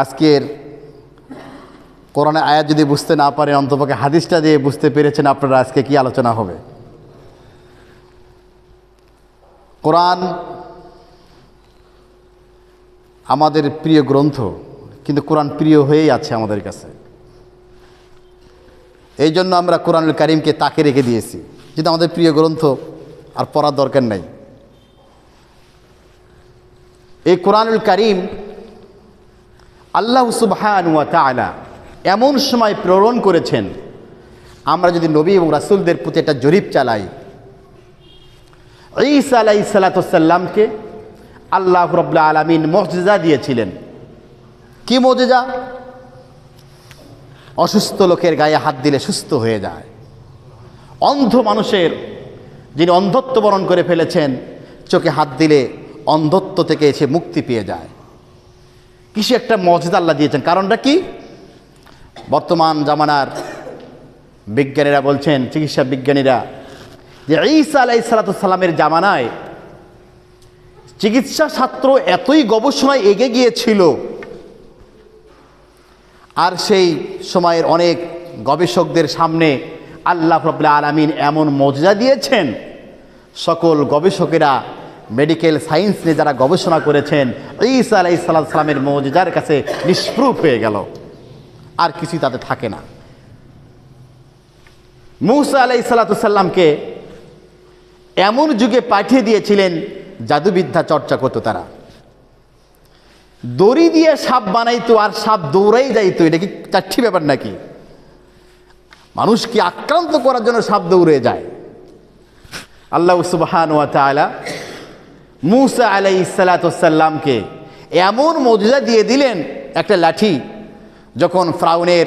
আজকের কোরআনে আয়াত যদি বুঝতে না পারেন অন্তপক্ষে হাদিসটা দিয়ে বুঝতে পেরেছেন আপনারা আজকে কি আলোচনা হবে কোরআন আমাদের প্রিয় গ্রন্থ কিন্তু কোরআন প্রিয় হয়েই আছে আমাদের কাছে এই জন্য আমরা কোরআনুল করিমকে তাকে রেখে দিয়েছি যেটা আমাদের প্রিয় গ্রন্থ আর পড়ার দরকার নাই এই কোরআনুল করিম আল্লাহ সুবহান তালা এমন সময় প্রেরণ করেছেন আমরা যদি নবী এবং রাসুলদের প্রতি একটা জরিপ চালাই ঈসা আলাই সালাতামকে আল্লাহ রবাহ আলমিন মজেজা দিয়েছিলেন কি মজেজা অসুস্থ লোকের গায়ে হাত দিলে সুস্থ হয়ে যায় অন্ধ মানুষের যিনি অন্ধত্ব বরণ করে ফেলেছেন চোখে হাত দিলে অন্ধত্ব থেকে এসে মুক্তি পেয়ে যায় কিসে একটা মসজিদ আল্লাহ দিয়েছেন কারণটা কি বর্তমান জামানার বিজ্ঞানীরা বলছেন চিকিৎসা বিজ্ঞানীরা যে ঈসা আলাই সালাতামের জামানায় চিকিৎসা ছাত্র এতই গবেষণায় এগে গিয়েছিল আর সেই সময়ের অনেক গবেষকদের সামনে আল্লাহ রবুল্লা আলমিন এমন মজা দিয়েছেন সকল গবেষকেরা মেডিকেল সায়েন্স নিয়ে যারা গবেষণা করেছেন ঈসা আলাই সালামের মৌজার কাছে নিষ্প্রুপ হয়ে গেল আর কিছুই তাতে থাকে না মৌসা আলাই সাল্লাতুসাল্লামকে এমন যুগে পাঠিয়ে দিয়েছিলেন জাদুবিদ্যা চর্চা করতো তারা দড়ি দিয়ে সাপ বানাইতো আর সাপ দৌড়াই যাইতো এটা কি চারটি ব্যাপার নাকি মানুষকে আক্রান্ত করার জন্য সাপ দৌড়ে যায় আল্লাহ সুবাহান ওয়া তালা মুসা আলাই ইসালাতামকে এমন মজুদা দিয়ে দিলেন একটা লাঠি যখন ফ্রাউনের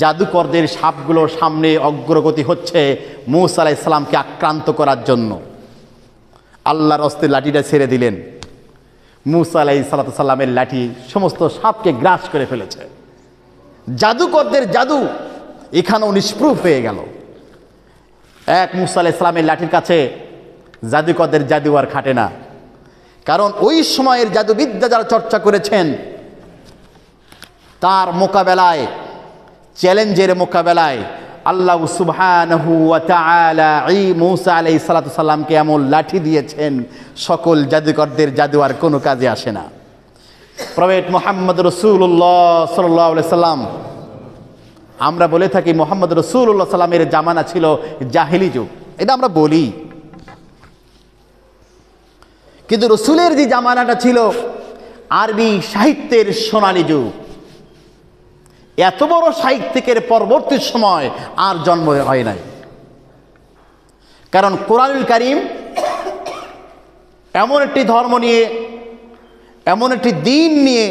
জাদুকরদের সাপগুলোর সামনে অগ্রগতি হচ্ছে মুসা আলাহ ইসলামকে আক্রান্ত করার জন্য আল্লাহর অস্তে লাঠিটা ছেড়ে দিলেন মুসা আলাই সালাতামের লাঠি সমস্ত সাপকে গ্রাস করে ফেলেছে জাদুকরদের জাদু এখানেও নিষ্প্রুফ হয়ে গেল এক মুসা আলাহ ইসলামের লাঠির কাছে জাদুকরদের জাদু আর খাটে না কারণ ওই সময়ের জাদুবিদ্যা যারা চর্চা করেছেন তার মোকাবেলায় চ্যালেঞ্জের মোকাবেলায় আল্লাহ সুবহানহু আলাই এমন লাঠি দিয়েছেন সকল জাদুকরদের জাদু আর কোনো কাজে আসে না প্রবেট মোহাম্মদ রসুল্লাহ সাল্লাহ সাল্লাম আমরা বলে থাকি মোহাম্মদ রসুল্লাহ সাল্লামের জামানা ছিল জাহিলি যুগ এটা আমরা বলি কিন্তু রসুলের যে জামানাটা ছিল আরবি সাহিত্যের সোনালী যুগ এত বড় সাহিত্যিকের পরবর্তী সময় আর জন্ম হয় নাই কারণ কোরআনুল করিম এমন একটি ধর্ম নিয়ে এমন একটি দিন নিয়ে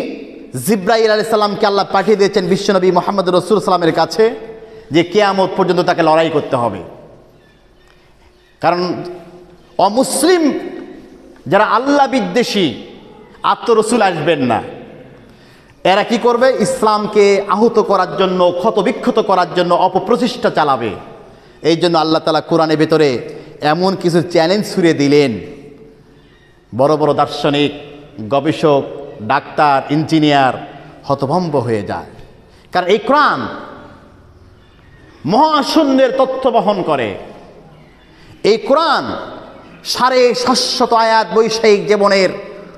জিব্রাহিল আলি সাল্লামকে আল্লাহ পাঠিয়ে দিয়েছেন বিশ্বনবী মোহাম্মদ রসুল সাল্লামের কাছে যে কেয়ামত পর্যন্ত তাকে লড়াই করতে হবে কারণ অমুসলিম যারা আল্লাহ বিদ্বেষী আত্মরসুল আসবেন না এরা কি করবে ইসলামকে আহত করার জন্য ক্ষতবিক্ষত করার জন্য অপপ্রচেষ্টা চালাবে এই জন্য আল্লাহ তালা কোরআনের ভেতরে এমন কিছু চ্যালেঞ্জ ছুড়ে দিলেন বড় বড় দার্শনিক গবেষক ডাক্তার ইঞ্জিনিয়ার হতভম্ব হয়ে যায় কারণ এই কোরআন মহাশূন্যের তথ্য বহন করে এই কোরআন সাড়ে সাতশত আয়াত বৈষয়িক জীবনের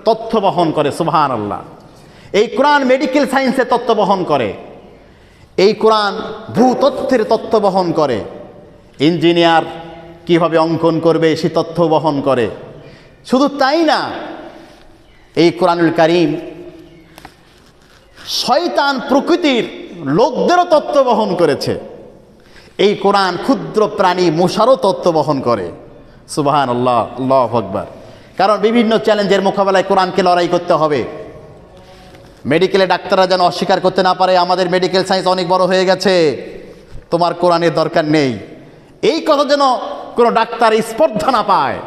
তথ্য বহন করে সুবাহান আল্লাহ এই কোরআন মেডিকেল সায়েন্সের তত্ত্ব বহন করে এই কোরআন ভূতত্ত্বের তত্ত্ব বহন করে ইঞ্জিনিয়ার কিভাবে অঙ্কন করবে সে তথ্য বহন করে শুধু তাই না এই কোরআনুল করিম শয়তান প্রকৃতির লোকদেরও তত্ত্ব বহন করেছে এই কোরআন ক্ষুদ্র প্রাণী মশারও তত্ত্ব বহন করে সুবাহান আল্লাহ আল্লাহ আকবর কারণ বিভিন্ন চ্যালেঞ্জের মোকাবেলায় কোরআনকে লড়াই করতে হবে মেডিকেলে ডাক্তাররা যেন অস্বীকার করতে না পারে আমাদের মেডিকেল সায়েন্স অনেক বড় হয়ে গেছে তোমার কোরআনের দরকার নেই এই কথা যেন কোনো ডাক্তার স্পর্ধা না পায়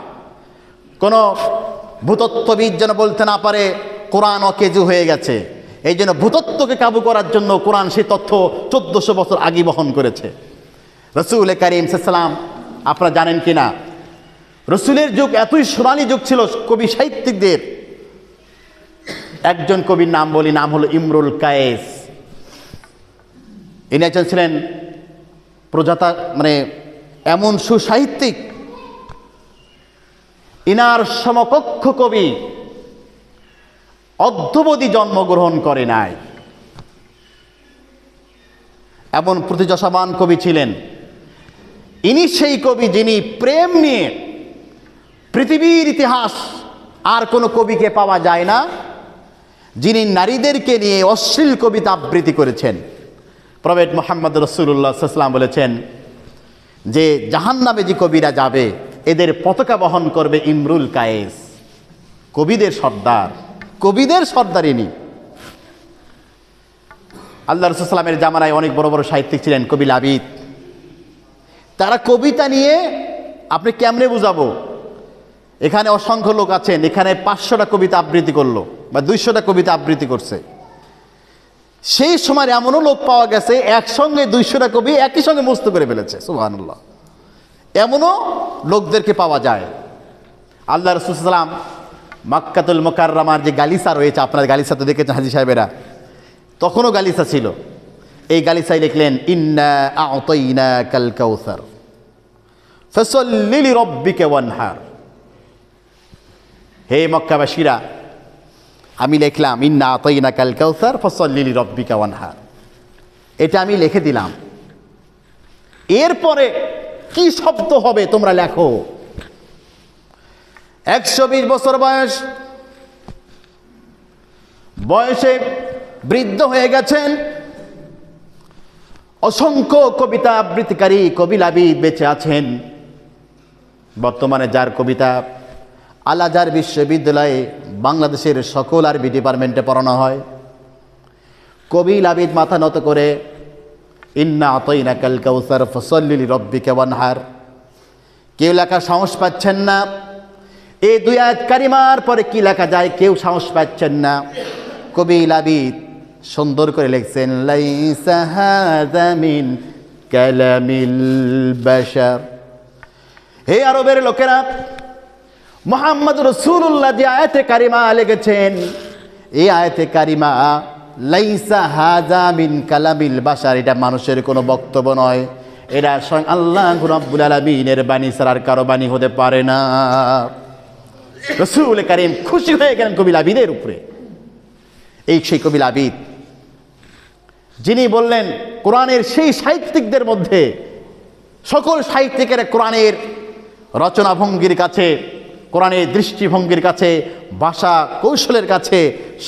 কোনো ভূতত্ত্ববিদ যেন বলতে না পারে কোরআন অকেজু হয়ে গেছে এই জন্য ভূতত্বকে কাবু করার জন্য কোরআন সেই তথ্য চোদ্দশো বছর আগে বহন করেছে রসুল করিম সাল্লাম আপনারা জানেন কি না রসুলের যুগ এতই সোনালী যুগ ছিল কবি সাহিত্যিকদের একজন কবির নাম বলি নাম হলো ইমরুল কায়েস ইনি একজন ছিলেন প্রজাতা মানে এমন সুসাহিত্যিক ইনার সমকক্ষ কবি অধ্যবধি জন্মগ্রহণ করে নাই এমন প্রতিযশাবান কবি ছিলেন ইনি সেই কবি যিনি প্রেম নিয়ে পৃথিবীর ইতিহাস আর কোনো কবিকে পাওয়া যায় না যিনি নারীদেরকে নিয়ে অশ্লীল কবিতা আবৃত্তি করেছেন প্রবেট মোহাম্মদ রসুল্লাহ সাল্লাম বলেছেন যে জাহান নামে যে কবিরা যাবে এদের পতাকা বহন করবে ইমরুল কায়েস কবিদের সর্দার কবিদের সর্দারিনী আল্লাহ রসুলামের জামানায় অনেক বড় বড় সাহিত্যিক ছিলেন কবি লাবিদ তারা কবিতা নিয়ে আপনি কেমনে বুঝাবো এখানে অসংখ্য লোক আছেন এখানে পাঁচশোটা কবিতা আবৃত্তি করলো বা দুইশোটা কবিতা আবৃত্তি করছে সেই সময় এমনও লোক পাওয়া গেছে একসঙ্গে দুইশোটা কবি একই সঙ্গে মুস্ত করে ফেলেছে সুবাহ এমনও লোকদেরকে পাওয়া যায় আল্লাহ রসুলাম মাক্কাতুল মোকাররামার যে গালিসা রয়েছে আপনার গালিসা তো দেখেছেন হাজি সাহেবেরা তখনও গালিসা ছিল এই গালিসাই লিখলেন ইন্না আতইনা কাল কাউসার ফসল্লিলি রব্বিকে ওয়ানহার হে মক্কাবাসীরা আমি লিখলাম ইন্না আতইনা কাল কাউসার ফসল্লিলি রব্বিকা ওয়ানহার এটা আমি লিখে দিলাম এরপরে কি শব্দ হবে তোমরা লেখো একশো বিশ বছর বয়স বয়সে বৃদ্ধ হয়ে গেছেন অসংখ্য কবিতা আবৃত্তিকারী কবিলাবিদ বেঁচে আছেন বর্তমানে যার কবিতা আলাজার বিশ্ববিদ্যালয়ে বাংলাদেশের সকল আরবি ডিপার্টমেন্টে পড়ানো হয় কবি আবিদ মাথা নত করে ইন্না আতইনা কাল কাউসার ফসল্লি রব্বিকে ওয়ানহার কেউ লেখা সাহস পাচ্ছেন না এই দুই আয়াত কারিমার পরে কি লেখা যায় কেউ সাহস পাচ্ছেন না কবি আবিদ সুন্দর করে লিখছেন লাইসা হাযা বাশার হে আরবের লোকেরা মোহাম্মদ রসুল্লাহ যে আয়াতে কারিমা লেগেছেন এই আয়াতে কারিমা লাইসা হাজামিন কালামিল বাসার এটা মানুষের কোনো বক্তব্য নয় এটা স্বয়ং আল্লাহ রব্বুল আলমিনের বাণী ছাড়ার কারো বাণী হতে পারে না রসুল কারিম খুশি হয়ে গেলেন কবিল আবিদের উপরে এই সেই কবিল আবিদ যিনি বললেন কোরআনের সেই সাহিত্যিকদের মধ্যে সকল সাহিত্যিকেরা কোরআনের রচনা ভঙ্গির কাছে কোরআনের দৃষ্টিভঙ্গির কাছে ভাষা কৌশলের কাছে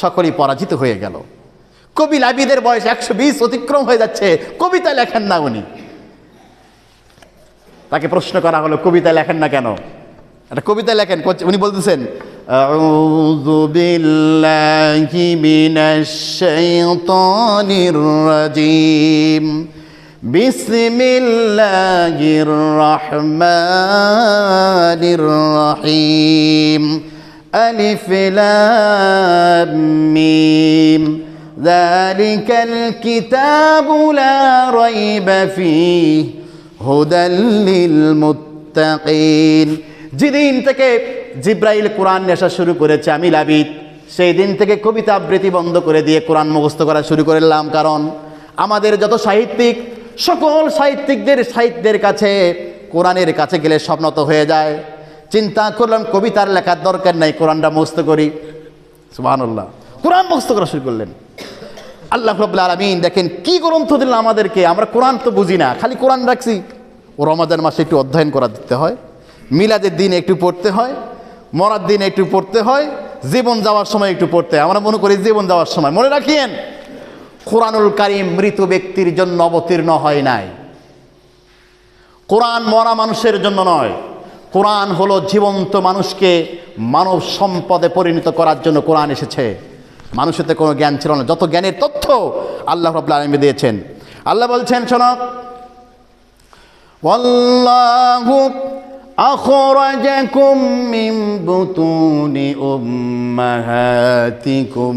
সকলেই পরাজিত হয়ে গেল কবি লাবিদের বয়স একশো বিশ অতিক্রম হয়ে যাচ্ছে কবিতা লেখেন না উনি তাকে প্রশ্ন করা হলো কবিতা লেখেন না কেন একটা কবিতা লেখেন উনি বলতেছেন أعوذ بسم الله الرحمن الرحيم ألف لام ميم ذلك الكتاب لا ريب فيه هدى للمتقين যেদিন থেকে জিব্রাইল কোরআন নেশা শুরু করেছে আমি লাবিদ সেই দিন থেকে কবিতা আবৃত্তি বন্ধ করে দিয়ে কোরআন মুখস্থ করা শুরু করলাম কারণ আমাদের যত সাহিত্যিক সকল সাহিত্যিকদের সাহিত্যের কাছে কোরআনের কাছে গেলে স্বপ্নত হয়ে যায় চিন্তা করলাম কবিতার লেখার দরকার নাই কোরআনটা মুস্ত করি সুবাহানুল্লাহ কোরআন মুস্ত করা শুরু করলেন আল্লাহ রবুল্লা আলমিন দেখেন কি গ্রন্থ দিল আমাদেরকে আমরা কোরআন তো বুঝি না খালি কোরআন রাখছি ও রমাজান মাসে একটু অধ্যয়ন করা দিতে হয় মিলাদের দিন একটু পড়তে হয় মরার দিন একটু পড়তে হয় জীবন যাওয়ার সময় একটু পড়তে হয় আমরা মনে করি জীবন যাওয়ার সময় মনে রাখিয়েন কোরআনুল কারিম মৃত ব্যক্তির জন্য অবতীর্ণ হয় নাই কোরআন মরা মানুষের জন্য নয় কোরআন হলো জীবন্ত মানুষকে মানব সম্পদে পরিণত করার জন্য কোরআন এসেছে তো কোনো জ্ঞান ছিল না যত জ্ঞানের তথ্য আল্লাহ রবুল্লা আলমী দিয়েছেন আল্লাহ বলছেন সনক أخرجكم من بطون أمهاتكم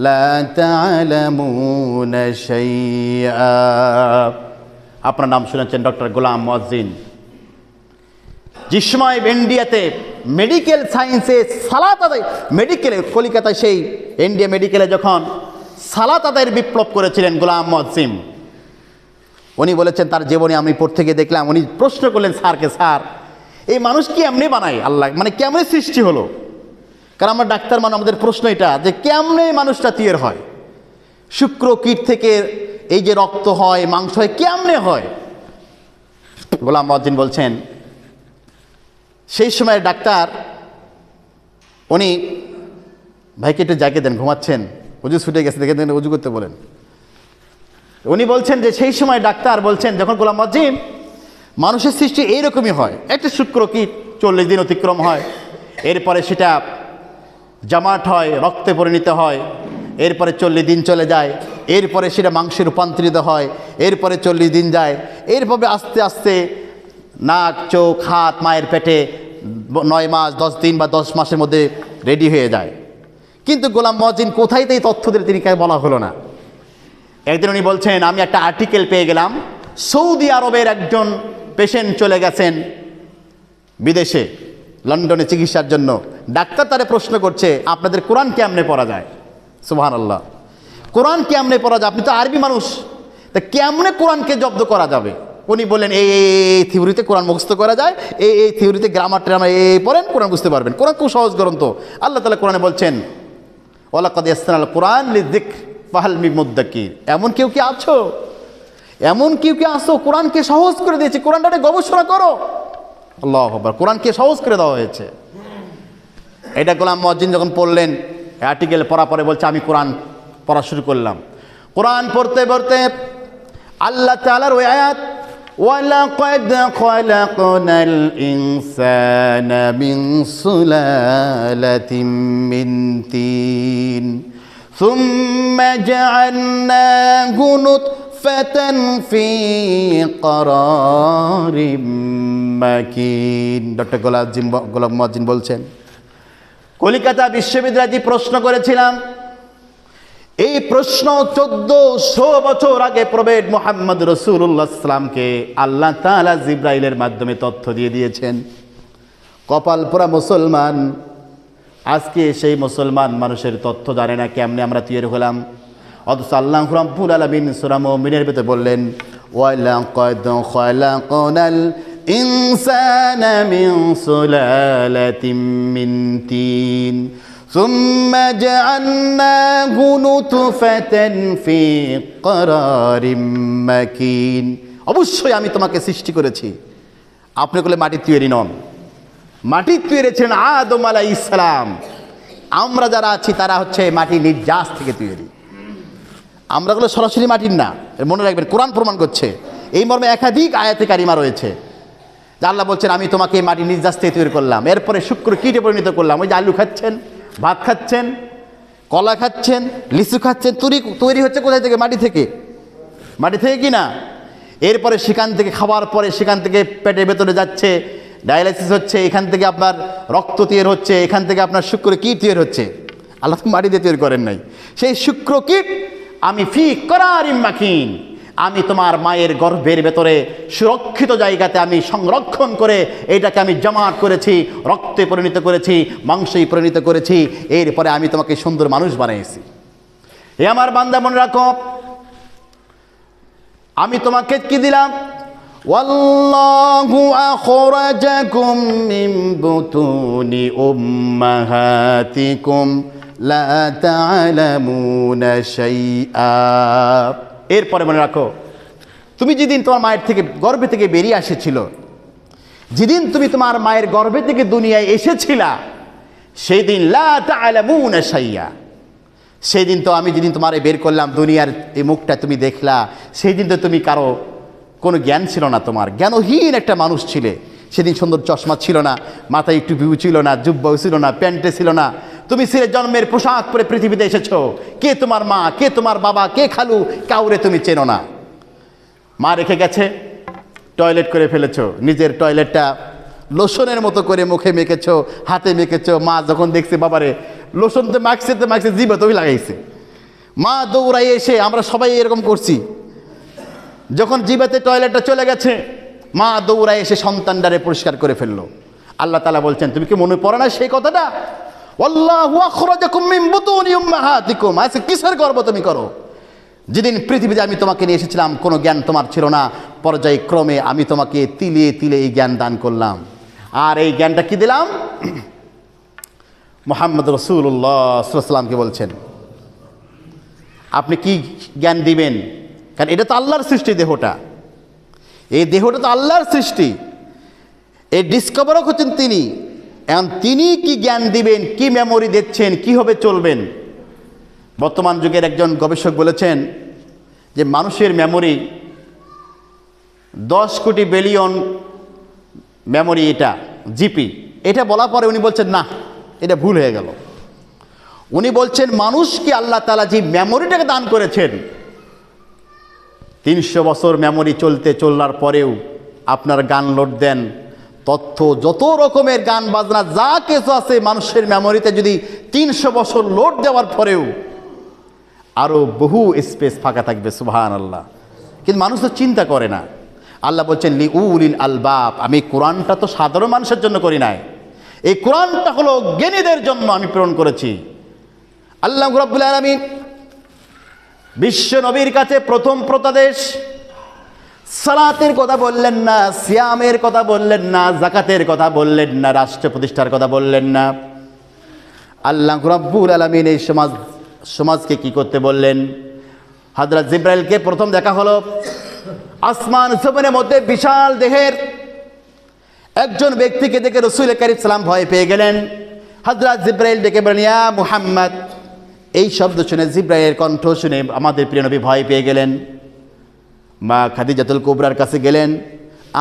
لا تعلمون شيئا আপনার নাম শুনেছেন ডক্টর গোলাম মজিন জিসময় ইন্ডিয়াতে মেডিকেল সায়েন্সে সালাত আদায় মেডিকেলে কলিকাতায় সেই ইন্ডিয়া মেডিকেলে যখন সালাত আদায়ের বিপ্লব করেছিলেন গোলাম মজিম উনি বলেছেন তার জীবনে আমি পড়তে গিয়ে দেখলাম উনি প্রশ্ন করলেন স্যারকে স্যার এই মানুষ কি এমনি বানায় আল্লাহ মানে কেমনি সৃষ্টি হলো কারণ আমার ডাক্তার মানে আমাদের প্রশ্ন এটা যে কেমনে মানুষটা তিয়ের হয় শুক্র কীট থেকে এই যে রক্ত হয় মাংস হয় কেমনে হয় গোলাম মদ্দিন বলছেন সেই সময় ডাক্তার উনি ভাইকে একটু জাগে দেন ঘুমাচ্ছেন উজু ছুটে গেছে দেখে দেন উজু করতে বলেন উনি বলছেন যে সেই সময় ডাক্তার বলছেন যখন গোলাম মজিম মানুষের সৃষ্টি এইরকমই হয় একটা শুক্র কীট চল্লিশ দিন অতিক্রম হয় এরপরে সেটা জামাট হয় রক্তে পরিণত হয় এরপরে চল্লিশ দিন চলে যায় এরপরে সেটা মাংসে রূপান্তরিত হয় এরপরে চল্লিশ দিন যায় এরপরে আস্তে আস্তে নাক চোখ হাত মায়ের পেটে নয় মাস দশ দিন বা দশ মাসের মধ্যে রেডি হয়ে যায় কিন্তু গোলাম মহাজিন কোথায় তাই তথ্য দিলে তিনি কেউ বলা হলো না একদিন উনি বলছেন আমি একটা আর্টিকেল পেয়ে গেলাম সৌদি আরবের একজন পেশেন্ট চলে গেছেন বিদেশে লন্ডনে চিকিৎসার জন্য ডাক্তার তারে প্রশ্ন করছে আপনাদের কোরআন কেমনে পড়া যায় সুহান আল্লাহ কোরআন কেমনে পড়া যায় আপনি তো আরবি মানুষ তা কেমনে কোরআনকে জব্দ করা যাবে উনি বললেন এই এই থিওরিতে কোরআন মুখস্থ করা যায় এই এই থিওরিতে গ্রামার ট্রামার এই পড়েন কোরআন বুঝতে পারবেন কোরআন খুব সহজ গ্রন্থ আল্লাহ তালা কোরআনে বলছেন ওলা ওলাকাদ ইসলাল কোরআন লিদিক ফাহালমি মুদ্দাকির এমন কেউ কি আছো এমন কেউ কি আসো কোরআনকে সহজ করে দিয়েছি কোরআনটা গবেষণা করো আল্লাহ আকবর কোরআনকে সহজ করে দেওয়া হয়েছে এটা গোলাম মজ্জিন যখন পড়লেন আর্টিকেল পড়া পরে বলছে আমি কোরআন পড়া শুরু করলাম কোরআন পড়তে পড়তে আল্লাহ তালার ওই আয়াত وَلَقَدْ ثم جعلناه نطفة في قرار مكين ডক্টর গোলাপ গোলাম মজিন বলছেন কলিকাতা বিশ্ববিদ্যালয়টি প্রশ্ন করেছিলাম এই প্রশ্ন চোদ্দশো বছর আগে প্রবেদ মোহাম্মদ রসুল্লাহ ইসলামকে আল্লাহ তালা জিব্রাইলের মাধ্যমে তথ্য দিয়ে দিয়েছেন কপালপুরা মুসলমান আজকে সেই মুসলমান মানুষের তথ্য জানে না কেমনে আমরা তৈরি হলাম অথচ আল্লাহ রব্বুল আলমিন সুরাম মিনের ভেতরে বললেন অবশ্যই আমি তোমাকে সৃষ্টি করেছি আপনি কোলে মাটি তৈরি নন মাটি তুইরেছেন আদম আলাই ইসলাম আমরা যারা আছি তারা হচ্ছে মাটি নির্যাস থেকে তৈরি আমরা গুলো সরাসরি মাটির না মনে রাখবেন কোরআন প্রমাণ করছে এই মর্মে একাধিক আয়াতে কারিমা রয়েছে আল্লাহ বলছেন আমি তোমাকে মাটি নির্যাস থেকে তৈরি করলাম এরপরে শুক্র কীটে পরিণত করলাম ওই যে আলু খাচ্ছেন ভাত খাচ্ছেন কলা খাচ্ছেন লিচু খাচ্ছেন তৈরি তৈরি হচ্ছে কোথায় থেকে মাটি থেকে মাটি থেকে কি না এরপরে সেখান থেকে খাওয়ার পরে সেখান থেকে পেটের ভেতরে যাচ্ছে ডায়ালাইসিস হচ্ছে এখান থেকে আপনার রক্ত তৈরি হচ্ছে এখান থেকে আপনার শুক্র কীট তৈরি হচ্ছে আল্লাহ তো দিয়ে তৈরি করেন নাই সেই শুক্র কীট আমি ফি করার ইম্মাখিন আমি তোমার মায়ের গর্ভের ভেতরে সুরক্ষিত জায়গাতে আমি সংরক্ষণ করে এটাকে আমি জমাট করেছি রক্তে পরিণত করেছি মাংসে পরিণত করেছি এরপরে আমি তোমাকে সুন্দর মানুষ বানিয়েছি এ আমার বান্দা মনে রাখো আমি তোমাকে কি দিলাম والله أخرجكم من بطون أمهاتكم لا تعلمون شيئا এরপরে মনে রাখো তুমি যেদিন তোমার মায়ের থেকে গর্ভে থেকে বেরিয়ে এসেছিল যেদিন তুমি তোমার মায়ের গর্ভে থেকে দুনিয়ায় এসেছিলা সেই দিন লাইয়া সেই দিন তো আমি যেদিন তোমারে বের করলাম দুনিয়ার এই মুখটা তুমি দেখলা সেই দিন তো তুমি কারো কোনো জ্ঞান ছিল না তোমার জ্ঞানহীন একটা মানুষ ছিলে সেদিন সুন্দর চশমা ছিল না মাথায় টুপিও ছিল না জুব্বাও ছিল না প্যান্টে ছিল না তুমি ছিলে জন্মের পোশাক পরে পৃথিবীতে এসেছো কে তোমার মা কে তোমার বাবা কে খালু কাউরে তুমি চেনো না মা রেখে গেছে টয়লেট করে ফেলেছো নিজের টয়লেটটা লোসনের মতো করে মুখে মেখেছো হাতে মেখেছো মা যখন দেখছে বাবারে লোশন তো মাখছে তো মাখছে জিভে তুমি লাগাইছে মা দৌড়াই এসে আমরা সবাই এরকম করছি যখন জিবাতে টয়লেটটা চলে গেছে মা দৌড়ায় এসে সন্তানটারে পরিষ্কার করে ফেললো আল্লাহ তালা বলছেন তুমি কি মনে পড়ে না সেই কথাটা আজকে আচ্ছা, কিসের গর্ব তুমি করো যেদিন পৃথিবীতে আমি তোমাকে নিয়ে এসেছিলাম কোনো জ্ঞান তোমার ছিল না পর্যায়ক্রমে আমি তোমাকে তিলিয়ে তিলে এই জ্ঞান দান করলাম আর এই জ্ঞানটা কি দিলাম মোহাম্মদ রসুল্লাহ সাল্লামকে বলছেন আপনি কি জ্ঞান দিবেন কারণ এটা তো আল্লাহর সৃষ্টি দেহটা এই দেহটা তো আল্লাহর সৃষ্টি এই ডিসকভারও করছেন তিনি এখন তিনি কি জ্ঞান দিবেন কি মেমোরি দিচ্ছেন কীভাবে চলবেন বর্তমান যুগের একজন গবেষক বলেছেন যে মানুষের মেমোরি দশ কোটি বিলিয়ন মেমোরি এটা জিপি এটা বলার পরে উনি বলছেন না এটা ভুল হয়ে গেল উনি বলছেন মানুষকে আল্লাহ তালা যে মেমোরিটাকে দান করেছেন তিনশো বছর মেমোরি চলতে চলার পরেও আপনার গান লোড দেন তথ্য যত রকমের গান বাজনা যা কিছু আছে মানুষের মেমোরিতে যদি তিনশো বছর লোড দেওয়ার পরেও আরও বহু স্পেস ফাঁকা থাকবে সুহান আল্লাহ কিন্তু মানুষ তো চিন্তা করে না আল্লাহ বলছেন লি উলিল আলবাব আমি কোরআনটা তো সাধারণ মানুষের জন্য করি নাই এই কোরআনটা হলো জ্ঞানীদের জন্য আমি প্রেরণ করেছি আল্লাহ রব্বুল আলমী বিশ্ব নবীর কাছে প্রথম প্রতাদেশ সালাতের কথা বললেন না সিয়ামের কথা বললেন না জাকাতের কথা বললেন না রাষ্ট্র প্রতিষ্ঠার কথা বললেন না আল্লাহ রব্বুল আলমিন এই সমাজ সমাজকে কি করতে বললেন হাজরা জিব্রাইলকে প্রথম দেখা হলো আসমান জমিনের মধ্যে বিশাল দেহের একজন ব্যক্তিকে দেখে রসুল কারিফ সালাম ভয় পেয়ে গেলেন হাজরা জিব্রাইল ডেকে বলেন ইয়া মুহাম্মদ এই শব্দ শুনে জিব্রাইয়ের কণ্ঠ শুনে আমাদের প্রিয়নবী ভয় পেয়ে গেলেন মা খাদিজাতুল কুবরার কাছে গেলেন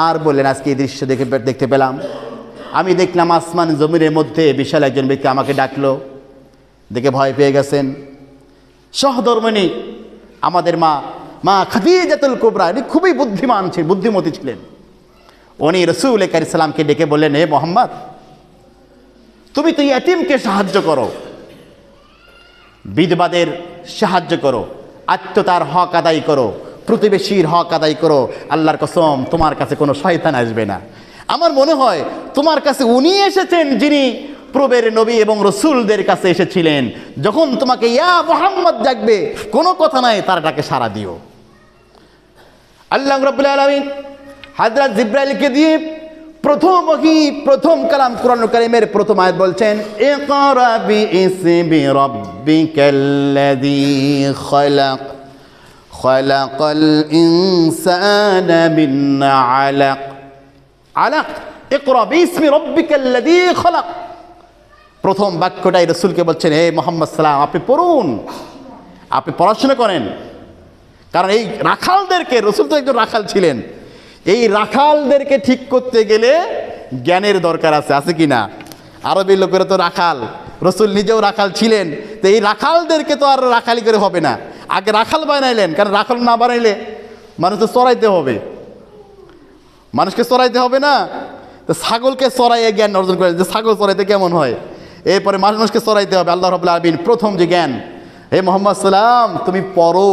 আর বললেন আজকে এই দৃশ্য দেখে দেখতে পেলাম আমি দেখলাম আসমান জমিনের মধ্যে বিশাল একজন ব্যক্তি আমাকে ডাকলো দেখে ভয় পেয়ে গেছেন সহধর্মণী আমাদের মা মা খাদিজাতুল কুবরা উনি খুবই বুদ্ধিমান ছিলেন বুদ্ধিমতী ছিলেন উনি রসুল কারি ডেকে বললেন হে মোহাম্মদ তুমি তো ইয়াতিমকে সাহায্য করো বিধবাদের সাহায্য করো আত্মতার হক আদায় করো প্রতিবেশীর হক আদায় করো আল্লাহর কসম তোমার কাছে কোনো শয়তান আসবে না আমার মনে হয় তোমার কাছে উনি এসেছেন যিনি প্রবের নবী এবং রসুলদের কাছে এসেছিলেন যখন তোমাকে ইয়া মোহাম্মদ ডাকবে কোনো কথা নাই তারাটাকে সারা দিও আল্লাহ রবুল্লা আলমিন হাজরাত জিব্রাইলকে দিয়ে প্রথম ওহি প্রথম কালাম কোরআন কালিমের প্রথম আয়াত বলছেন ইকরা বিইসমি রাব্বিকাল্লাযী খলাক খলাকাল ইনসানা মিন আলাক আলাক ইকরা বিইসমি রাব্বিকাল্লাযী খলাক প্রথম বাক্যটাই রসুলকে বলছেন হে মোহাম্মদ সালাম আপনি পড়ুন আপনি পড়াশোনা করেন কারণ এই রাখালদেরকে রসুল তো একজন রাখাল ছিলেন এই রাখালদেরকে ঠিক করতে গেলে জ্ঞানের দরকার আছে আছে কি না আরবের লোকেরা তো রাখাল রসুল নিজেও রাখাল ছিলেন তো এই রাখালদেরকে তো আর রাখালি করে হবে না আগে রাখাল বানাইলেন কারণ রাখাল না বানাইলে মানুষকে চড়াইতে হবে মানুষকে চড়াইতে হবে না তো ছাগলকে চড়াইয়ে জ্ঞান অর্জন করে যে ছাগল চড়াইতে কেমন হয় এরপরে মানুষকে চড়াইতে হবে আল্লাহ রবুল্লা আলমিন প্রথম যে জ্ঞান হে মোহাম্মদ সালাম তুমি পড়ো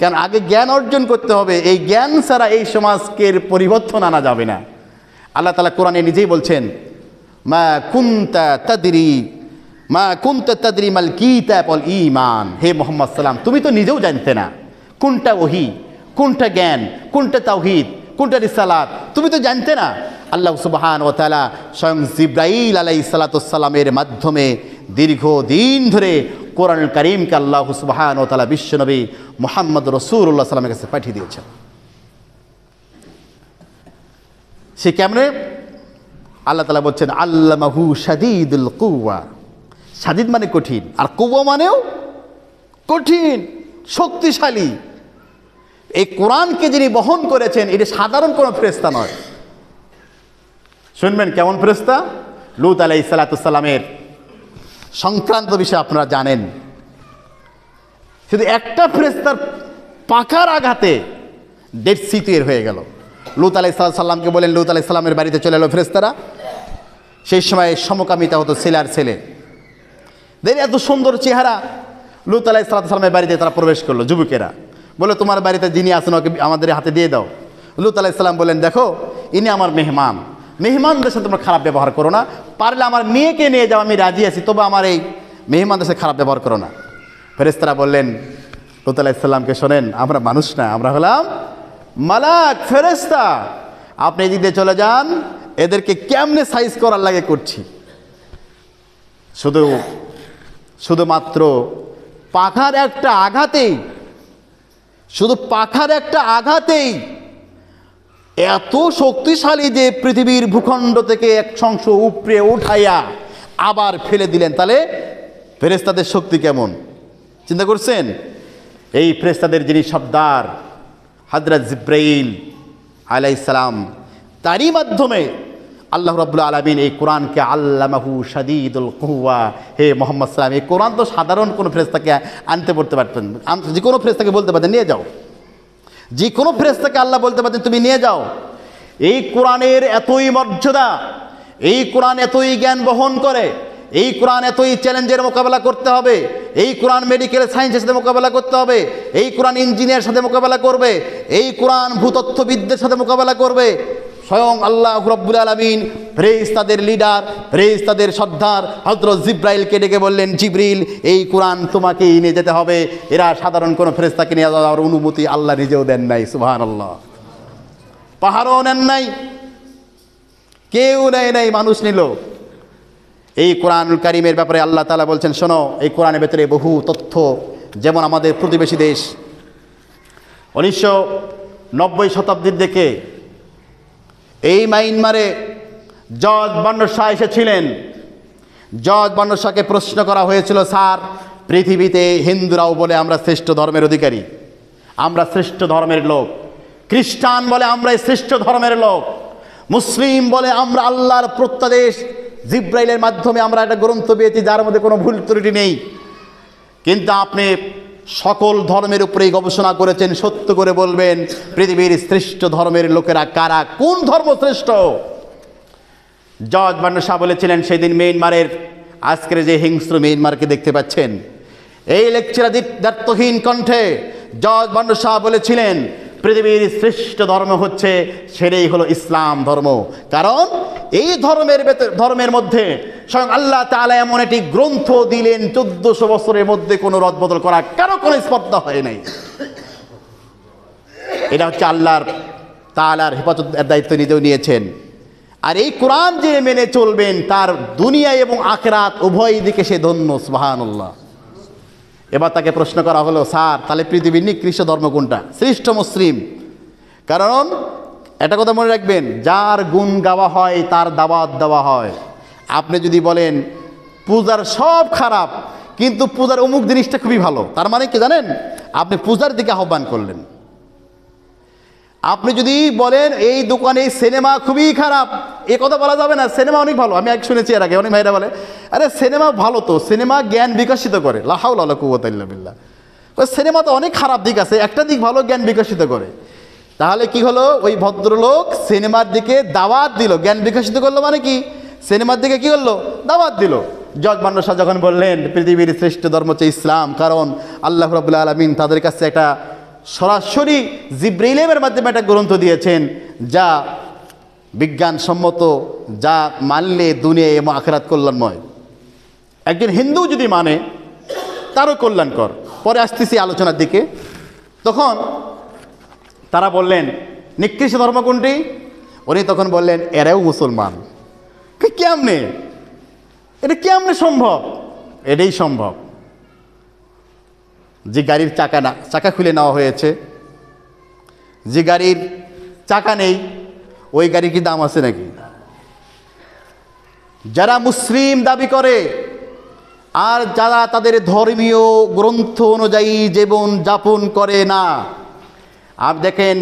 কেন আগে জ্ঞান অর্জন করতে হবে এই জ্ঞান ছাড়া এই সমাজকে পরিবর্তন আনা যাবে না আল্লাহ তালা কোরআনে নিজেই বলছেন মা কুন্তা তাদি মা কুন্তা তাদি মাল কিতা বল ইমান হে মোহাম্মদ সালাম তুমি তো নিজেও জানতে না কোনটা ওহি কোনটা জ্ঞান কোনটা তাওহিদ কোনটা রিসালাত তুমি তো জানতে না আল্লাহ সুবাহান ও তালা স্বয়ং জিব্রাইল আলাই সালাতামের মাধ্যমে দীর্ঘদিন ধরে কোরআনুল করিমকে আল্লাহ সুবাহান ও তালা বিশ্বনবী মোহাম্মদ রসুল্লাহ সাল্লামের কাছে পাঠিয়ে দিয়েছেন সে কেমনে আল্লাহ তালা বলছেন আল্লামাহু সাদিদুল কৌয়া সাদিদ মানে কঠিন আর কৌয়া মানেও কঠিন শক্তিশালী এই কোরআনকে যিনি বহন করেছেন এটি সাধারণ কোনো ফেরেস্তা নয় শুনবেন কেমন ফেরেস্তা লুত আলাই সালাতামের সংক্রান্ত বিষয়ে আপনারা জানেন শুধু একটা ফ্রেস্তার পাকার আঘাতে ডেড সি তৈরি হয়ে গেল লুত আলাইসাল্লামকে বলেন লুত আলাইসাল্লামের বাড়িতে চলে এলো ফ্রেস্তারা সেই সময় সমকামিতা হতো সেলার ছেলে দেন এত সুন্দর চেহারা লুত সাল্লামের বাড়িতে তারা প্রবেশ করলো যুবকেরা বলে তোমার বাড়িতে যিনি আসেন ওকে আমাদের হাতে দিয়ে দাও লুত আলাইসাল্লাম বলেন দেখো ইনি আমার মেহমান মেহমানদের সাথে তোমরা খারাপ ব্যবহার করো না পারলে আমার মেয়েকে নিয়ে যাও আমি রাজি আছি তবে আমার এই মেহমানদের সাথে খারাপ ব্যবহার করো না ফেরেস্তারা বললেন লোতাল্লাহ ইসলামকে শোনেন আমরা মানুষ না আমরা হলাম মালাক ফেরেস্তা আপনি এদিক দিয়ে চলে যান এদেরকে কেমনে সাইজ করার লাগে করছি শুধু শুধুমাত্র পাখার একটা আঘাতেই শুধু পাখার একটা আঘাতেই এত শক্তিশালী যে পৃথিবীর ভূখণ্ড থেকে এক শংশ উপড়ে উঠাইয়া আবার ফেলে দিলেন তাহলে ফেরেস্তাদের শক্তি কেমন চিন্তা করছেন এই ফেরেস্তাদের যিনি সর্দার হাজরত জিব্রাইল আলাইসালাম তারই মাধ্যমে আল্লাহ রবুল্লা আলমিন এই কোরআনকে আল্লামাহু সাদিদুল কুয়া হে মোহাম্মদ সালাম এই কোরআন তো সাধারণ কোনো ফ্রেস্তাকে আনতে পড়তে পারতেন যে কোনো ফেরেস্তাকে বলতে পারতেন নিয়ে যাও যে কোনো ফেরেস্তাকে আল্লাহ বলতে পারতেন তুমি নিয়ে যাও এই কোরআনের এতই মর্যাদা এই কোরআন এতই জ্ঞান বহন করে এই কোরআন এতই চ্যালেঞ্জের মোকাবেলা করতে হবে এই কোরআন মেডিকেল সায়েন্সের সাথে মোকাবেলা করতে হবে এই কোরআন ইঞ্জিনিয়ার সাথে মোকাবেলা করবে এই কোরআন ভূতত্ত্ববিদদের সাথে মোকাবেলা করবে স্বয়ং আল্লাহ আকরব্বুল আলমিন রেইস তাদের লিডার রেইস তাদের সর্দার হজরত জিব্রাইলকে ডেকে বললেন জিব্রিল এই কোরআন তোমাকেই নিয়ে যেতে হবে এরা সাধারণ কোনো ফেরেস্তাকে নিয়ে যাওয়ার অনুমতি আল্লাহ নিজেও দেন নাই সুহান আল্লাহ পাহাড়ও নেন নাই কেউ নেয় নাই মানুষ নিল এই কোরআনুল কারিমের ব্যাপারে আল্লাহ তালা বলছেন শোনো এই কোরআনের ভেতরে বহু তথ্য যেমন আমাদের প্রতিবেশী দেশ উনিশশো নব্বই শতাব্দীর দিকে এই মাইনমারে জজ বন্ডশাহ এসেছিলেন জজ বন্ডশাহকে প্রশ্ন করা হয়েছিল স্যার পৃথিবীতে হিন্দুরাও বলে আমরা শ্রেষ্ঠ ধর্মের অধিকারী আমরা শ্রেষ্ঠ ধর্মের লোক খ্রিস্টান বলে আমরা শ্রেষ্ঠ ধর্মের লোক মুসলিম বলে আমরা আল্লাহর প্রত্যাদেশ জিব্রাইলের মাধ্যমে আমরা একটা গ্রন্থ পেয়েছি যার মধ্যে কোনো ভুল ত্রুটি নেই কিন্তু আপনি সকল ধর্মের উপরেই গবেষণা করেছেন সত্য করে বলবেন পৃথিবীর শ্রেষ্ঠ ধর্মের লোকেরা কারা কোন ধর্ম শ্রেষ্ঠ জজ মান্না বলেছিলেন সেদিন মিয়ানমারের আজকের যে হিংস্র মিয়ানমারকে দেখতে পাচ্ছেন এই লেকচারাদিত দার্থহীন কণ্ঠে জজ মান্না বলেছিলেন পৃথিবীর শ্রেষ্ঠ ধর্ম হচ্ছে সেটাই হলো ইসলাম ধর্ম কারণ এই ধর্মের ধর্মের মধ্যে স্বয়ং আল্লাহ তালা এমন একটি গ্রন্থ দিলেন চোদ্দশো বছরের মধ্যে কোনো বদল করা কারো কোনো স্পর্ধা হয় নাই এটা হচ্ছে আল্লাহর তালার হেফাজত দায়িত্ব নিজেও নিয়েছেন আর এই কোরআন যে মেনে চলবেন তার দুনিয়া এবং আখরাত উভয় দিকে সে ধন্য সুবাহানুল্লাহ এবার তাকে প্রশ্ন করা হলো স্যার তাহলে পৃথিবীর নিকৃষ্ট ধর্ম কোনটা শ্রেষ্ঠ মুসলিম কারণ এটা কথা মনে রাখবেন যার গুণ গাওয়া হয় তার দাওয়াত দেওয়া হয় আপনি যদি বলেন পূজার সব খারাপ কিন্তু পূজার অমুক জিনিসটা খুবই ভালো তার মানে কি জানেন আপনি পূজার দিকে আহ্বান করলেন আপনি যদি বলেন এই দোকানে সিনেমা খুবই খারাপ এ কথা বলা যাবে না সিনেমা অনেক ভালো আমি এক শুনেছি এর আগে অনেক ভাইরা বলে আরে সিনেমা ভালো তো সিনেমা জ্ঞান বিকশিত করে লাহাউল আল্লাহ কুবতাল্লাবিল্লা ওই সিনেমা তো অনেক খারাপ দিক আছে একটা দিক ভালো জ্ঞান বিকশিত করে তাহলে কি হলো ওই ভদ্রলোক সিনেমার দিকে দাওয়াত দিল জ্ঞান বিকশিত করলো মানে কি সিনেমার দিকে কি করলো দাওয়াত দিল জজ শাহ যখন বললেন পৃথিবীর শ্রেষ্ঠ ধর্ম হচ্ছে ইসলাম কারণ আল্লাহ রবুল্লা আলমিন তাদের কাছে একটা সরাসরি জিব্রিলেমের মাধ্যমে একটা গ্রন্থ দিয়েছেন যা বিজ্ঞানসম্মত যা মানলে দুনিয়া এবং আখেরাত কল্যাণময় একজন হিন্দু যদি মানে তারও কল্যাণকর পরে আসতেছি আলোচনার দিকে তখন তারা বললেন নিকৃষ্ট ধর্ম কোনটি উনি তখন বললেন এরাও মুসলমান কেমনে এটা কেমনে সম্ভব এটাই সম্ভব যে গাড়ির চাকা না চাকা খুলে নেওয়া হয়েছে যে গাড়ির চাকা নেই ওই গাড়ির কি দাম আছে নাকি যারা মুসলিম দাবি করে আর যারা তাদের ধর্মীয় গ্রন্থ অনুযায়ী জীবন যাপন করে না আর দেখেন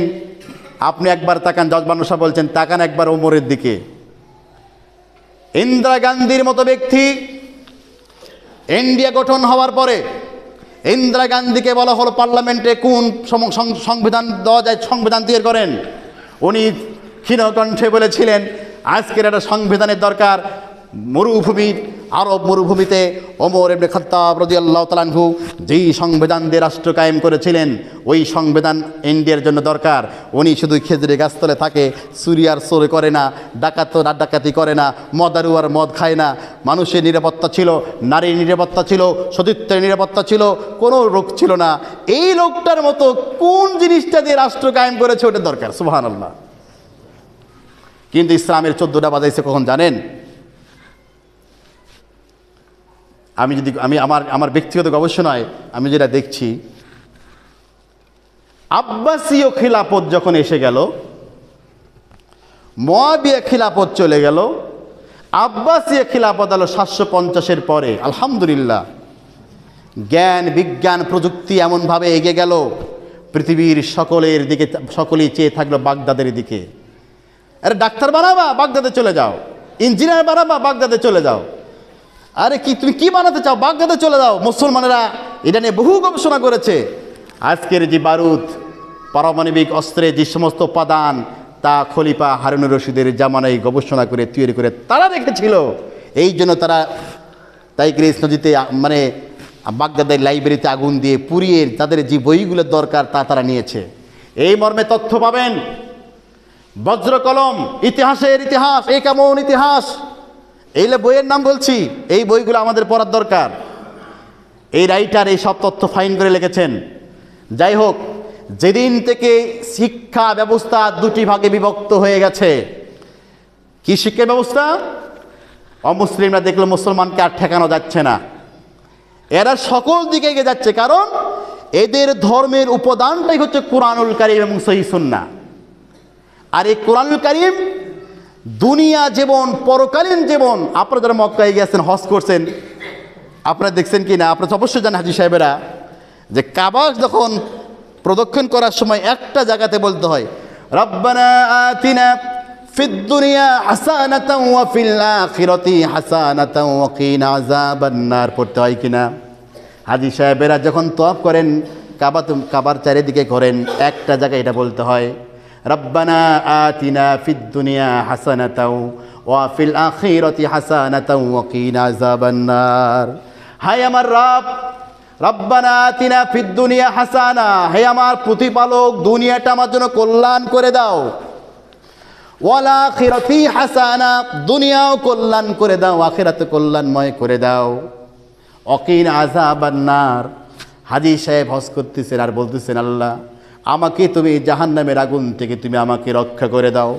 আপনি একবার তাকান জজবানুষা বলছেন তাকান একবার ওমরের দিকে ইন্দিরা গান্ধীর মতো ব্যক্তি ইন্ডিয়া গঠন হওয়ার পরে ইন্দিরা গান্ধীকে বলা হলো পার্লামেন্টে কোন সংবিধান দেওয়া যায় সংবিধান তৈরি করেন উনি ক্ষীণকণ্ঠে বলেছিলেন আজকের একটা সংবিধানের দরকার মরুভূমির আরব মরুভূমিতে অমর এবনে খত্তাব আল্লাহ তালানহু যেই সংবিধান দিয়ে রাষ্ট্র কায়েম করেছিলেন ওই সংবিধান ইন্ডিয়ার জন্য দরকার উনি শুধু খেজুরি গাছতলে থাকে সুরিয়ার সোর করে না ডাকাত ডাকাতি করে না মদারুয়ার মদ খায় না মানুষের নিরাপত্তা ছিল নারীর নিরাপত্তা ছিল সতীর্থের নিরাপত্তা ছিল কোনো রোগ ছিল না এই লোকটার মতো কোন জিনিসটা দিয়ে রাষ্ট্র কায়েম করেছে ওটা দরকার সুহান আল্লাহ কিন্তু ইসলামের চোদ্দোটা বাজাইছে কখন জানেন আমি যদি আমি আমার আমার ব্যক্তিগত গবেষণায় আমি যেটা দেখছি আব্বাসীয় খিলাপত যখন এসে গেল মোয়াবিয়া খিলাপত চলে গেল আব্বাসীয় খিলাপত আলো সাতশো পঞ্চাশের পরে আলহামদুলিল্লাহ জ্ঞান বিজ্ঞান প্রযুক্তি এমনভাবে এগে গেল পৃথিবীর সকলের দিকে সকলেই চেয়ে থাকলো বাগদাদের দিকে আরে ডাক্তার বানাবা বাগদাদে চলে যাও ইঞ্জিনিয়ার বানাবা বাগদাদে চলে যাও আরে কি তুমি কি বানাতে চাও বাগদাদে চলে যাও মুসলমানেরা এটা নিয়ে বহু গবেষণা করেছে আজকের যে বারুদ পারমাণবিক অস্ত্রে যে সমস্ত উপাদান তা খলিফা হারুনুর রশিদের জামানায় গবেষণা করে তৈরি করে তারা রেখেছিল এই জন্য তারা তাই কৃষ্ণজিতে মানে বাগদাদের লাইব্রেরিতে আগুন দিয়ে পুড়িয়ে তাদের যে বইগুলো দরকার তা তারা নিয়েছে এই মর্মে তথ্য পাবেন বজ্রকলম ইতিহাসের ইতিহাস এ কেমন ইতিহাস এই বইয়ের নাম বলছি এই বইগুলো আমাদের পড়ার দরকার এই রাইটার এই সব তথ্য ফাইন করে লিখেছেন যাই হোক যেদিন থেকে শিক্ষা ব্যবস্থা দুটি ভাগে বিভক্ত হয়ে গেছে কি শিক্ষা ব্যবস্থা অমুসলিমরা দেখলো মুসলমানকে আর ঠেকানো যাচ্ছে না এরা সকল দিকে এগিয়ে যাচ্ছে কারণ এদের ধর্মের উপাদানটাই হচ্ছে কোরআনুল কারিম এবং সহি সুন্না আর এই কোরআনুল কারিম দুনিয়া জীবন পরকালীন জীবন আপনারা যারা মক্কায় গেছেন হজ করছেন আপনারা দেখছেন কি না আপনারা অবশ্যই জানেন হাজি সাহেবেরা যে কাবাস যখন প্রদক্ষিণ করার সময় একটা জায়গাতে বলতে হয় রব্বানা আতিনা ফিদ দুনিয়া হাসানাতাও ওয়া ফিল আখিরাতি হাসানাতাও ওয়া কিনা আযাবান পড়তে হয় কিনা হাজি সাহেবেরা যখন তওয়াব করেন কাবা কাবার চারিদিকে করেন একটা জায়গায় এটা বলতে হয় রব্বানা আতিনা ফিদ দুনিয়া হাসানাতাও ওয়াফিল আখিরতি হাসানাতাও ওয়াকিনা আযাবান্নার হায় আমার রব রব্বানা আতিনা ফিদ দুনিয়া হাসানা হে আমার প্রতিপালক দুনিয়াটা আমার জন্য কল্যাণ করে দাও ওয়ালা আখিরাতি হাসানা দুনিয়াও কল্যাণ করে দাও আখিরাতে কল্যাণময় করে দাও অকিন আজাব আর নার হাজি সাহেব হস করতেছেন আর বলতেছেন আল্লাহ আমাকে তুমি জাহান নামের আগুন থেকে তুমি আমাকে রক্ষা করে দাও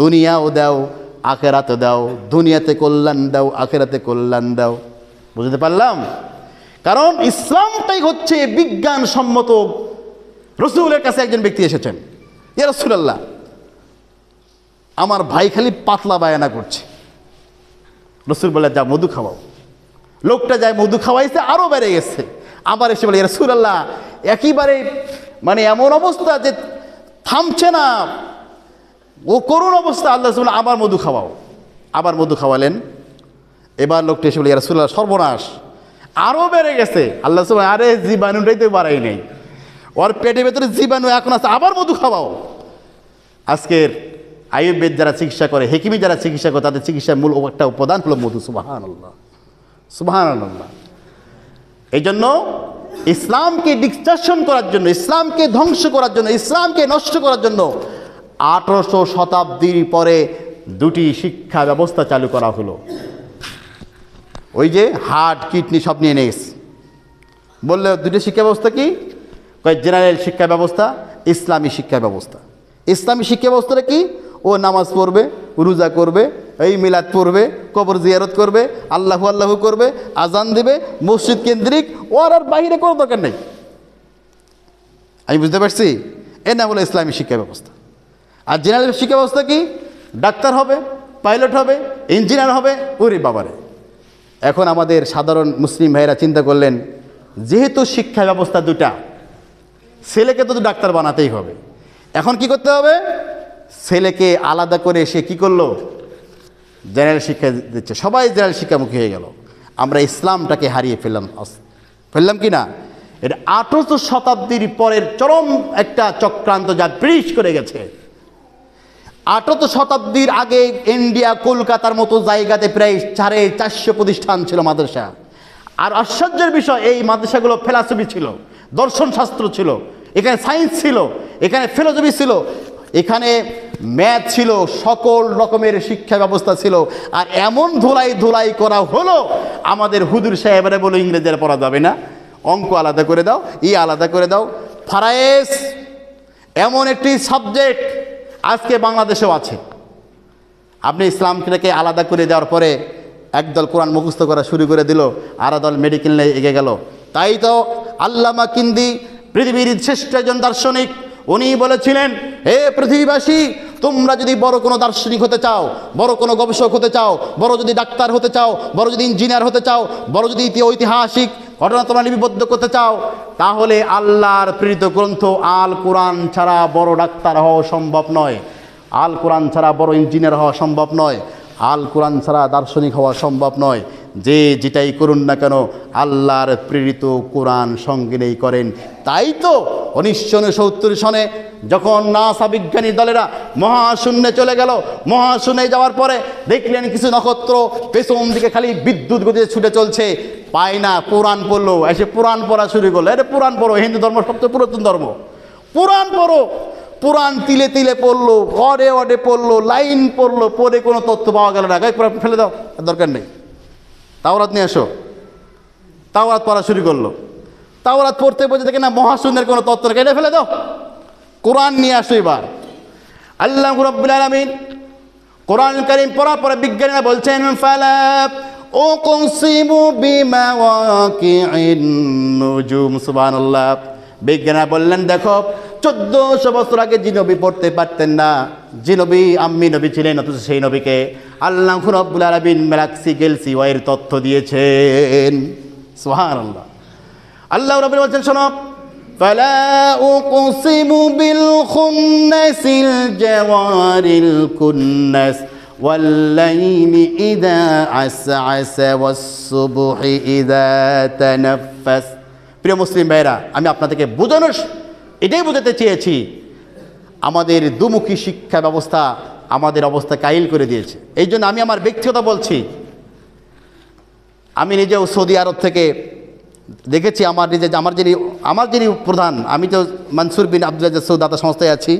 দুনিয়াও দাও আখেরাতে দাও দুনিয়াতে কল্যাণ দাও আখেরাতে কল্যাণ দাও বুঝতে পারলাম কারণ ইসলামটাই হচ্ছে বিজ্ঞানসম্মত রসুলের কাছে একজন ব্যক্তি এসেছেন ইয়া রসুলাল্লাহ আমার ভাই খালি পাতলা বায়না করছে রসুল বলে যা মধু খাওয়াও লোকটা যায় মধু খাওয়াইছে আরও বেড়ে গেছে আবার এসে বলে রসুল আল্লাহ একেবারে মানে এমন অবস্থা যে থামছে না ও করুন অবস্থা আল্লাহ রসুল আবার মধু খাওয়াও আবার মধু খাওয়ালেন এবার লোকটি এসে বলে রসুল্লাহ সর্বনাশ আরও বেড়ে গেছে আল্লাহ রসুল আরে জীবাণুটাই তো বাড়াই নেই ওর পেটের ভেতরে জীবাণু এখন আছে আবার মধু খাওয়াও আজকের আয়ুর্বেদ যারা চিকিৎসা করে হেকিমি যারা চিকিৎসা করে তাদের চিকিৎসার মূল একটা উপাদান হলো মধু সুবাহান আল্লাহ সুবাহান আল্লাহ এই জন্য ইসলামকে ডিস্ট্রাকশন করার জন্য ইসলামকে ধ্বংস করার জন্য ইসলামকে নষ্ট করার জন্য আঠারোশো শতাব্দীর পরে দুটি শিক্ষা ব্যবস্থা চালু করা হলো ওই যে হার্ট কিডনি সব নিয়ে নেস বললে দুটি শিক্ষা ব্যবস্থা কি জেনারেল শিক্ষা ব্যবস্থা ইসলামী শিক্ষা ব্যবস্থা ইসলামী শিক্ষা ব্যবস্থাটা কি ও নামাজ পড়বে রোজা করবে এই মিলাদ পড়বে কবর জিয়ারত করবে আল্লাহু আল্লাহু করবে আজান দিবে মসজিদ কেন্দ্রিক ওর আর বাহিরে কোনো দরকার নেই আমি বুঝতে পারছি এ না হলো ইসলামী শিক্ষা ব্যবস্থা আর জেনারেল শিক্ষা ব্যবস্থা কি ডাক্তার হবে পাইলট হবে ইঞ্জিনিয়ার হবে ওরে বাবারে এখন আমাদের সাধারণ মুসলিম ভাইয়েরা চিন্তা করলেন যেহেতু শিক্ষা ব্যবস্থা দুটা ছেলেকে তো ডাক্তার বানাতেই হবে এখন কি করতে হবে ছেলেকে আলাদা করে সে কি করলো জেনারেল শিক্ষা দিচ্ছে সবাই জেনারেল শিক্ষামুখী হয়ে গেল আমরা ইসলামটাকে হারিয়ে ফেললাম ফেললাম কি না এটা আঠারোশো শতাব্দীর পরের চরম একটা চক্রান্ত যা ব্রিশ করে গেছে আঠারোশো শতাব্দীর আগে ইন্ডিয়া কলকাতার মতো জায়গাতে প্রায় চারে চারশো প্রতিষ্ঠান ছিল মাদ্রাসা আর আশ্চর্যের বিষয় এই মাদ্রাসাগুলো ফেলাসফি ছিল দর্শনশাস্ত্র ছিল এখানে সায়েন্স ছিল এখানে ফিলোসফি ছিল এখানে ম্যাথ ছিল সকল রকমের শিক্ষা ব্যবস্থা ছিল আর এমন ধুলাই ধুলাই করা হলো আমাদের হুদুর সাহেবের বলে ইংরেজের পড়া যাবে না অঙ্ক আলাদা করে দাও ই আলাদা করে দাও ফারায়েস এমন একটি সাবজেক্ট আজকে বাংলাদেশেও আছে আপনি ইসলামটাকে আলাদা করে দেওয়ার পরে একদল কোরআন মুখস্থ করা শুরু করে দিল আর দল মেডিকেল নিয়ে এগিয়ে গেল তাই তো আল্লামা কিন্দি পৃথিবীর শ্রেষ্ঠ একজন দার্শনিক উনি বলেছিলেন হে পৃথিবীবাসী তোমরা যদি বড় কোনো দার্শনিক হতে চাও বড় কোনো গবেষক হতে চাও বড় যদি ডাক্তার হতে চাও বড় যদি ইঞ্জিনিয়ার হতে চাও বড় যদি ঐতিহাসিক ঘটনা তোমরা লিপিবদ্ধ করতে চাও তাহলে আল্লাহর প্রেরিত গ্রন্থ আল কোরআন ছাড়া বড় ডাক্তার হওয়া সম্ভব নয় আল কোরআন ছাড়া বড় ইঞ্জিনিয়ার হওয়া সম্ভব নয় আল কোরআন ছাড়া দার্শনিক হওয়া সম্ভব নয় যে যেটাই করুন না কেন আল্লাহর প্রেরিত কোরআন সঙ্গে নেই করেন তাই তো উনিশশো উনসত্তর সনে যখন নাসা বিজ্ঞানী দলেরা মহাশূন্যে চলে গেল মহাশূন্যে যাওয়ার পরে দেখলেন কিছু নক্ষত্র পেছন দিকে খালি বিদ্যুৎ গতিতে ছুটে চলছে পায় না পুরাণ পড়লো এসে পুরাণ পড়া শুরু করলো এটা পুরাণ পড়ো হিন্দু ধর্ম সবচেয়ে পুরাতন ধর্ম পুরাণ পড়ো পুরাণ তিলে তিলে পড়লো ঘরে অডে পড়লো লাইন পড়লো পরে কোনো তথ্য পাওয়া গেল না গায়ে ফেলে দাও দরকার নেই তাওরাত নিয়ে আসো তাওরাত পড়া শুরু করলো তাওরাত পড়তে পড়তে দেখে না মহাশূন্যের কোনো তত্ত্ব কেটে ফেলে দাও কোরআন নিয়ে আসো এবার আল্লাহ রব্বুল আলমিন কোরআন করিম পড়া পরে বিজ্ঞানীরা বলছেন ফালাপ ও কৌসিমু বিমা নুজুম সুবহানাল্লাহ বিজ্ঞানীরা বললেন দেখো চোদ্দশো বছর আগে যে নবী পড়তে পারতেন না যে নবী আম্মি নবী ছিলেন অথচ সেই নবীকে আল্লাহ রব্বুল আলমিন মেলাক্সি গেলসি ওয়ের তথ্য দিয়েছেন সোহান আল্লাহ আল্লাহ রবিন বলছেন শোনো فلا أقسم بالخنس الجوار الكنس والليل إذا عسعس والصبح إذا تنفس প্রিয় মুসলিম ভাইরা আমি আপনাদেরকে বোঝানোর এটাই বোঝাতে চেয়েছি আমাদের দুমুখী শিক্ষা ব্যবস্থা আমাদের অবস্থা কায়েল করে দিয়েছে এই জন্য আমি আমার ব্যক্তিগত বলছি আমি নিজেও সৌদি আরব থেকে দেখেছি আমার নিজে আমার যিনি আমার যিনি প্রধান আমি তো মানসুর বিন আব্দুল্লাহ সৌদাতা সংস্থায় আছি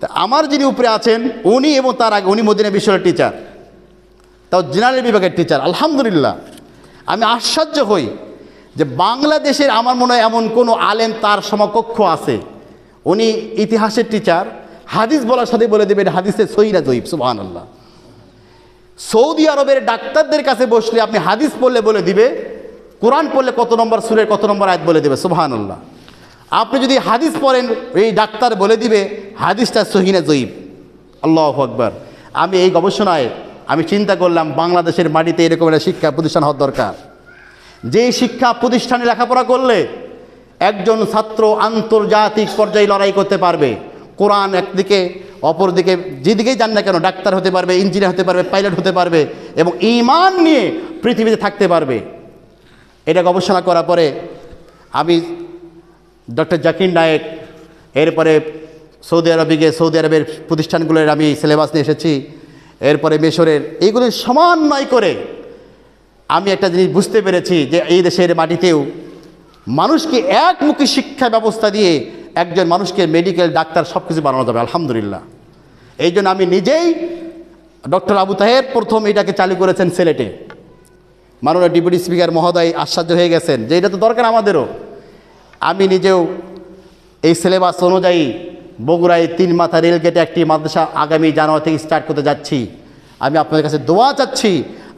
তা আমার যিনি উপরে আছেন উনি এবং তার আগে উনি মদিনা বিশ্বরের টিচার তাও জেনারেল বিভাগের টিচার আলহামদুলিল্লাহ আমি আশ্চর্য হই যে বাংলাদেশের আমার মনে হয় এমন কোনো আলেম তার সমকক্ষ আছে উনি ইতিহাসের টিচার হাদিস বলার সাথে বলে দেবেন হাদিসে সহিরা জহিব সুবাহান আল্লাহ সৌদি আরবের ডাক্তারদের কাছে বসলে আপনি হাদিস পড়লে বলে দিবে কোরআন পড়লে কত নম্বর সুরের কত নম্বর আয়াত বলে দেবে সুবাহান আল্লাহ আপনি যদি হাদিস পড়েন এই ডাক্তার বলে দিবে হাদিসটা সহিনা জয়ীব আল্লাহ আকবর আমি এই গবেষণায় আমি চিন্তা করলাম বাংলাদেশের মাটিতে এরকম একটা শিক্ষা প্রতিষ্ঠান হওয়ার দরকার যেই শিক্ষা প্রতিষ্ঠানে লেখাপড়া করলে একজন ছাত্র আন্তর্জাতিক পর্যায়ে লড়াই করতে পারবে কোরআন একদিকে অপরদিকে যেদিকেই যান না কেন ডাক্তার হতে পারবে ইঞ্জিনিয়ার হতে পারবে পাইলট হতে পারবে এবং ইমান নিয়ে পৃথিবীতে থাকতে পারবে এটা গবেষণা করার পরে আমি ডক্টর জাকির নায়েক এরপরে সৌদি আরবে গিয়ে সৌদি আরবের প্রতিষ্ঠানগুলোর আমি সিলেবাস নিয়ে এসেছি এরপরে মিশরের এইগুলি সমন্বয় করে আমি একটা জিনিস বুঝতে পেরেছি যে এই দেশের মাটিতেও মানুষকে একমুখী শিক্ষা ব্যবস্থা দিয়ে একজন মানুষকে মেডিকেল ডাক্তার সব কিছু বানানো যাবে আলহামদুলিল্লাহ এই জন্য আমি নিজেই ডক্টর আবু তাহের প্রথম এটাকে চালু করেছেন সিলেটে মাননীয় ডিপুটি স্পিকার মহোদয় আশ্চর্য হয়ে গেছেন যে এটা তো দরকার আমাদেরও আমি নিজেও এই সিলেবাস অনুযায়ী বগুড়ায় তিন মাথা রেলগেটে একটি মাদ্রাসা আগামী জানুয়ারি থেকে স্টার্ট করতে যাচ্ছি আমি আপনাদের কাছে দোয়া চাচ্ছি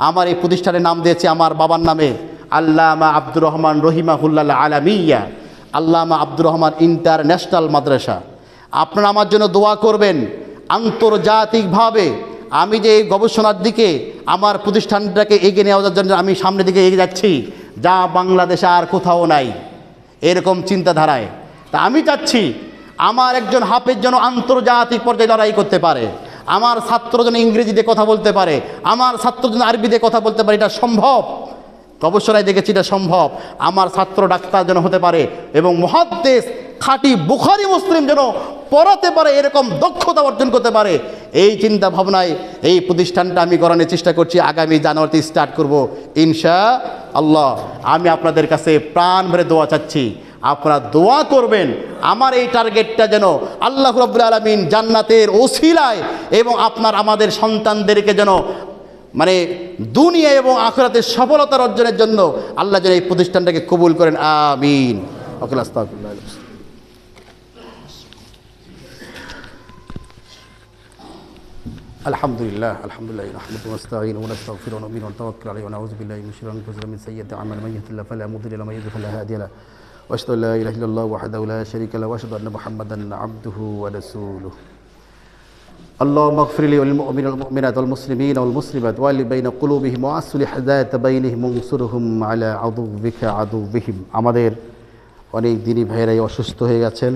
আমার এই প্রতিষ্ঠানের নাম দিয়েছি আমার বাবার নামে আল্লামা আব্দুর রহমান রহিমাহুল্লাহ আলামিয়া আল্লামা আব্দুর রহমান ইন্টারন্যাশনাল মাদ্রাসা আপনারা আমার জন্য দোয়া করবেন আন্তর্জাতিকভাবে আমি যে এই গবেষণার দিকে আমার প্রতিষ্ঠানটাকে এগিয়ে নেওয়ার জন্য আমি সামনের দিকে এগিয়ে যাচ্ছি যা বাংলাদেশে আর কোথাও নাই এরকম চিন্তাধারায় তা আমি চাচ্ছি আমার একজন হাফের জন্য আন্তর্জাতিক পর্যায়ে লড়াই করতে পারে আমার ছাত্রজন ইংরেজিতে কথা বলতে পারে আমার ছাত্রজন আরবিতে কথা বলতে পারে এটা সম্ভব গবেষণায় দেখেছি এটা সম্ভব আমার ছাত্র ডাক্তার যেন হতে পারে এবং মহাদ্দেশ খাঁটি বুখারি মুসলিম যেন পড়াতে পারে এরকম দক্ষতা অর্জন করতে পারে এই চিন্তা ভাবনায় এই প্রতিষ্ঠানটা আমি করানোর চেষ্টা করছি আগামী জানুয়ারিতে স্টার্ট করব ইনশা আল্লাহ আমি আপনাদের কাছে প্রাণ ভরে দোয়া চাচ্ছি আপনারা দোয়া করবেন আমার এই টার্গেটটা যেন আল্লাহ রব্বুল আলমিন জান্নাতের ওসিলায় এবং আপনার আমাদের সন্তানদেরকে যেন মানে দুনিয়া এবং আখরাতের সফলতা অর্জনের জন্য আল্লাহ যেন এই প্রতিষ্ঠানটাকে কবুল করেন আমিন আলহামদুলিল্লাহ আলহামদুলিল্লাহ واشهد ان لا اله الا الله وحده لا شريك له واشهد اللهم اغفر لي وللمؤمنين والمؤمنات والمسلمين والمسلمات واللي بين قلوبهم وأصلح ذات بينهم وانصرهم على عدوك عدوهم আমাদের অনেক দিনই ভাইরাই অসুস্থ হয়ে গেছেন